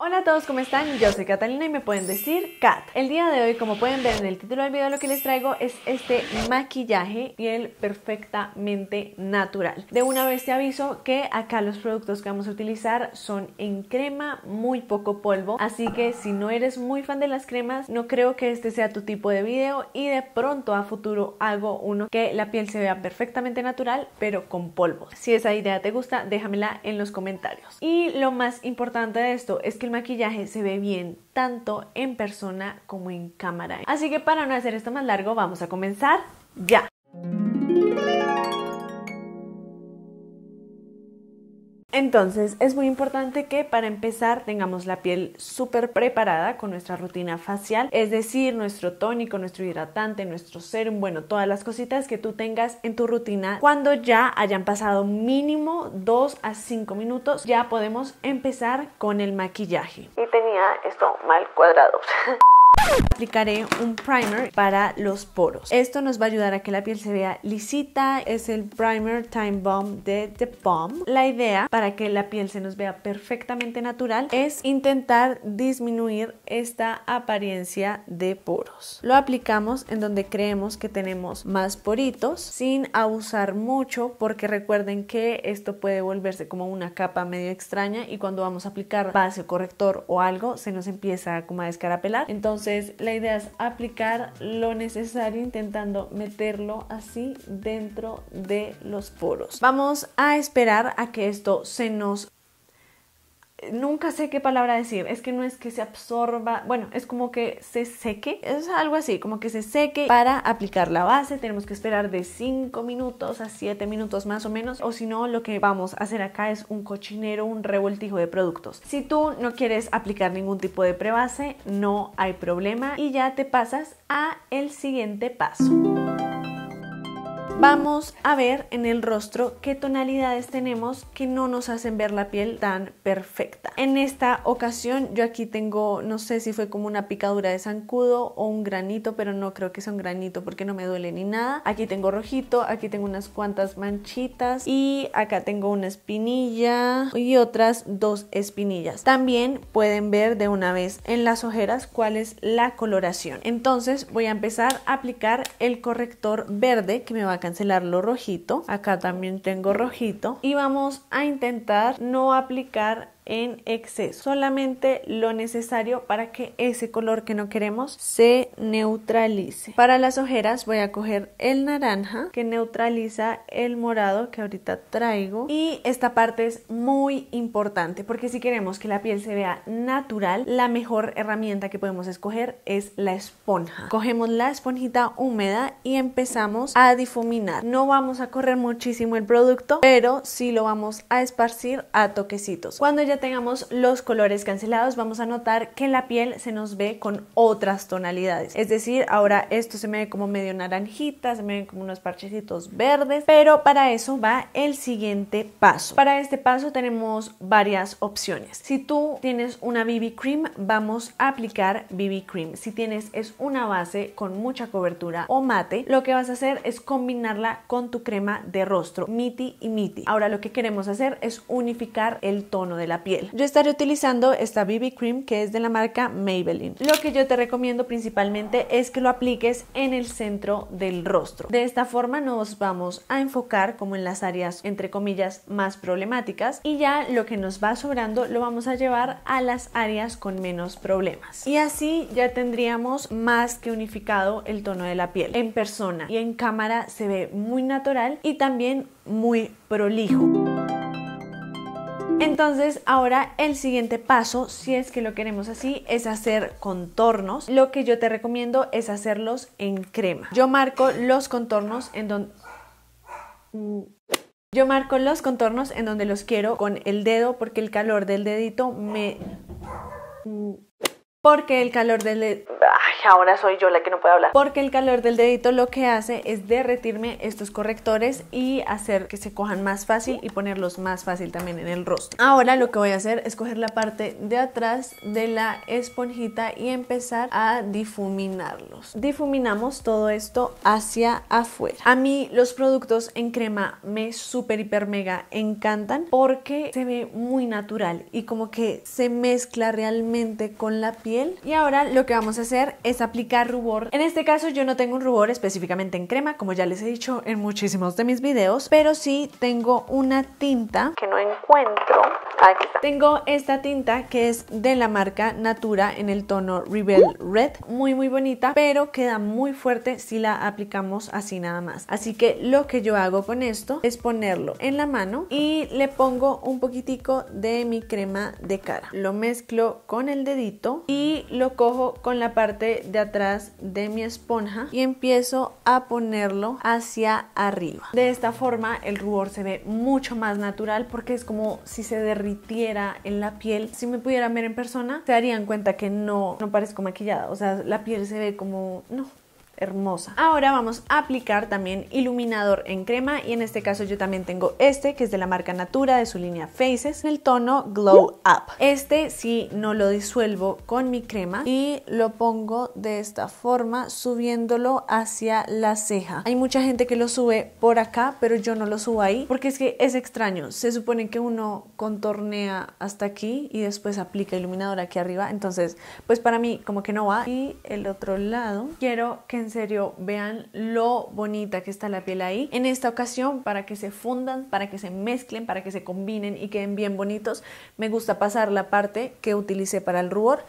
Hola a todos, ¿cómo están? Yo soy Catalina y me pueden decir Cat. El día de hoy, como pueden ver en el título del video, lo que les traigo es este maquillaje piel perfectamente natural. De una vez te aviso que acá los productos que vamos a utilizar son en crema, muy poco polvo, así que si no eres muy fan de las cremas, no creo que este sea tu tipo de video y de pronto a futuro hago uno que la piel se vea perfectamente natural, pero con polvo. Si esa idea te gusta, déjamela en los comentarios. Y lo más importante de esto es que maquillaje se ve bien tanto en persona como en cámara. Así que para no hacer esto más largo, vamos a comenzar ya. Entonces es muy importante que para empezar tengamos la piel súper preparada con nuestra rutina facial, es decir, nuestro tónico, nuestro hidratante, nuestro serum, bueno, todas las cositas que tú tengas en tu rutina. Cuando ya hayan pasado mínimo 2 a 5 minutos, ya podemos empezar con el maquillaje. Y tenía esto mal cuadrado. Aplicaré un primer para los poros. Esto nos va a ayudar a que la piel se vea lisita. Es el primer Time Bomb de The Bomb. La idea para que la piel se nos vea perfectamente natural es intentar disminuir esta apariencia de poros. Lo aplicamos en donde creemos que tenemos más poritos sin abusar mucho porque recuerden que esto puede volverse como una capa medio extraña y cuando vamos a aplicar base o corrector o algo se nos empieza como a descarapelar. Entonces entonces la idea es aplicar lo necesario intentando meterlo así dentro de los poros. Vamos a esperar a que esto se nos nunca sé qué palabra decir, es que no es que se absorba, bueno, es como que se seque, es algo así, como que se seque para aplicar la base, tenemos que esperar de 5 minutos a 7 minutos más o menos, o si no, lo que vamos a hacer acá es un cochinero, un revoltijo de productos. Si tú no quieres aplicar ningún tipo de prebase, no hay problema y ya te pasas a el siguiente paso. Vamos a ver en el rostro qué tonalidades tenemos que no nos hacen ver la piel tan perfecta. En esta ocasión yo aquí tengo, no sé si fue como una picadura de zancudo o un granito, pero no creo que sea un granito porque no me duele ni nada. Aquí tengo rojito, aquí tengo unas cuantas manchitas y acá tengo una espinilla y otras dos espinillas. También pueden ver de una vez en las ojeras cuál es la coloración. Entonces voy a empezar a aplicar el corrector verde que me va a cancelar rojito. Acá también tengo rojito. Y vamos a intentar no aplicar en exceso, solamente lo necesario para que ese color que no queremos se neutralice. Para las ojeras voy a coger el naranja que neutraliza el morado que ahorita traigo y esta parte es muy importante porque si queremos que la piel se vea natural, la mejor herramienta que podemos escoger es la esponja. Cogemos la esponjita húmeda y empezamos a difuminar. No vamos a correr muchísimo el producto, pero sí lo vamos a esparcir a toquecitos. Cuando ya tengamos los colores cancelados, vamos a notar que la piel se nos ve con otras tonalidades. Es decir, ahora esto se me ve como medio naranjita, se me ven como unos parchecitos verdes, pero para eso va el siguiente paso. Para este paso tenemos varias opciones. Si tú tienes una BB Cream, vamos a aplicar BB Cream. Si tienes es una base con mucha cobertura o mate, lo que vas a hacer es combinarla con tu crema de rostro, miti y miti. Ahora lo que queremos hacer es unificar el tono de la piel. Yo estaré utilizando esta BB Cream que es de la marca Maybelline. Lo que yo te recomiendo principalmente es que lo apliques en el centro del rostro. De esta forma nos vamos a enfocar como en las áreas entre comillas más problemáticas y ya lo que nos va sobrando lo vamos a llevar a las áreas con menos problemas. Y así ya tendríamos más que unificado el tono de la piel. En persona y en cámara se ve muy natural y también muy prolijo. Entonces ahora el siguiente paso, si es que lo queremos así, es hacer contornos. Lo que yo te recomiendo es hacerlos en crema. Yo marco los contornos en donde... Mm. Yo marco los contornos en donde los quiero con el dedo porque el calor del dedito me... Mm. Porque el calor del dedo ahora soy yo la que no puedo hablar. Porque el calor del dedito lo que hace es derretirme estos correctores y hacer que se cojan más fácil y ponerlos más fácil también en el rostro. Ahora lo que voy a hacer es coger la parte de atrás de la esponjita y empezar a difuminarlos. Difuminamos todo esto hacia afuera. A mí los productos en crema me súper hiper mega encantan porque se ve muy natural y como que se mezcla realmente con la piel. Y ahora lo que vamos a hacer es aplicar rubor. En este caso yo no tengo un rubor específicamente en crema, como ya les he dicho en muchísimos de mis videos, pero sí tengo una tinta que no encuentro. Aquí Tengo esta tinta que es de la marca Natura en el tono Rebel Red, muy muy bonita, pero queda muy fuerte si la aplicamos así nada más. Así que lo que yo hago con esto es ponerlo en la mano y le pongo un poquitico de mi crema de cara. Lo mezclo con el dedito y lo cojo con la parte de atrás de mi esponja y empiezo a ponerlo hacia arriba. De esta forma el rubor se ve mucho más natural porque es como si se derritiera en la piel. Si me pudieran ver en persona, se darían cuenta que no, no parezco maquillada. O sea, la piel se ve como, no, hermosa. Ahora vamos a aplicar también iluminador en crema y en este caso yo también tengo este que es de la marca Natura de su línea Faces en el tono Glow uh. Up. Este sí no lo disuelvo con mi crema y lo pongo de esta forma subiéndolo hacia la ceja. Hay mucha gente que lo sube por acá pero yo no lo subo ahí porque es que es extraño. Se supone que uno contornea hasta aquí y después aplica iluminador aquí arriba entonces pues para mí como que no va y el otro lado quiero que en serio, vean lo bonita que está la piel ahí. En esta ocasión, para que se fundan, para que se mezclen, para que se combinen y queden bien bonitos, me gusta pasar la parte que utilicé para el rubor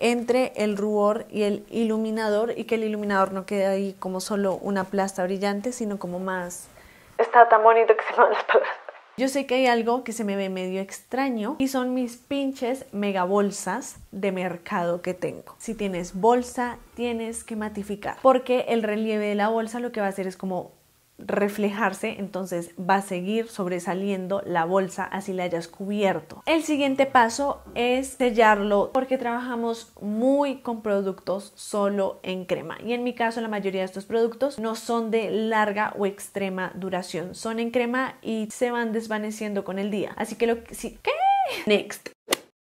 entre el rubor y el iluminador y que el iluminador no quede ahí como solo una plasta brillante, sino como más... Está tan bonito que se me van las palabras. Yo sé que hay algo que se me ve medio extraño y son mis pinches mega bolsas de mercado que tengo. Si tienes bolsa, tienes que matificar porque el relieve de la bolsa lo que va a hacer es como reflejarse, entonces va a seguir sobresaliendo la bolsa así la hayas cubierto. El siguiente paso es sellarlo porque trabajamos muy con productos solo en crema y en mi caso la mayoría de estos productos no son de larga o extrema duración, son en crema y se van desvaneciendo con el día. Así que lo que ¿qué? Next.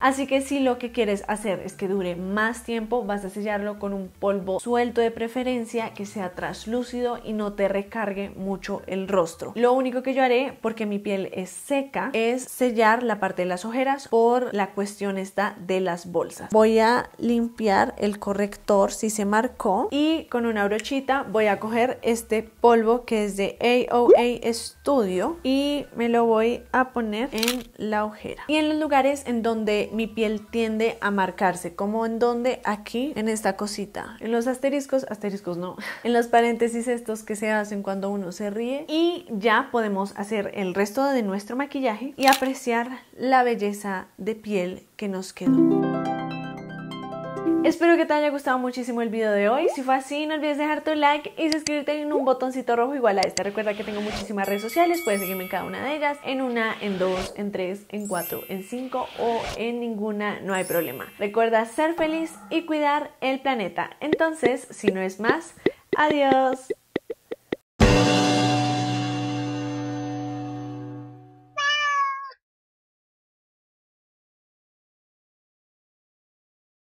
Así que si lo que quieres hacer es que dure más tiempo, vas a sellarlo con un polvo suelto de preferencia que sea traslúcido y no te recargue mucho el rostro. Lo único que yo haré, porque mi piel es seca, es sellar la parte de las ojeras por la cuestión esta de las bolsas. Voy a limpiar el corrector si se marcó y con una brochita voy a coger este polvo que es de AOA Studio y me lo voy a poner en la ojera. Y en los lugares en donde mi piel tiende a marcarse, como en donde aquí, en esta cosita, en los asteriscos, asteriscos no, en los paréntesis estos que se hacen cuando uno se ríe y ya podemos hacer el resto de nuestro maquillaje y apreciar la belleza de piel que nos quedó. Espero que te haya gustado muchísimo el video de hoy. Si fue así, no olvides dejar tu like y suscribirte en un botoncito rojo igual a este. Recuerda que tengo muchísimas redes sociales, puedes seguirme en cada una de ellas, en una, en dos, en tres, en cuatro, en cinco o en ninguna, no hay problema. Recuerda ser feliz y cuidar el planeta. Entonces, si no es más, adiós.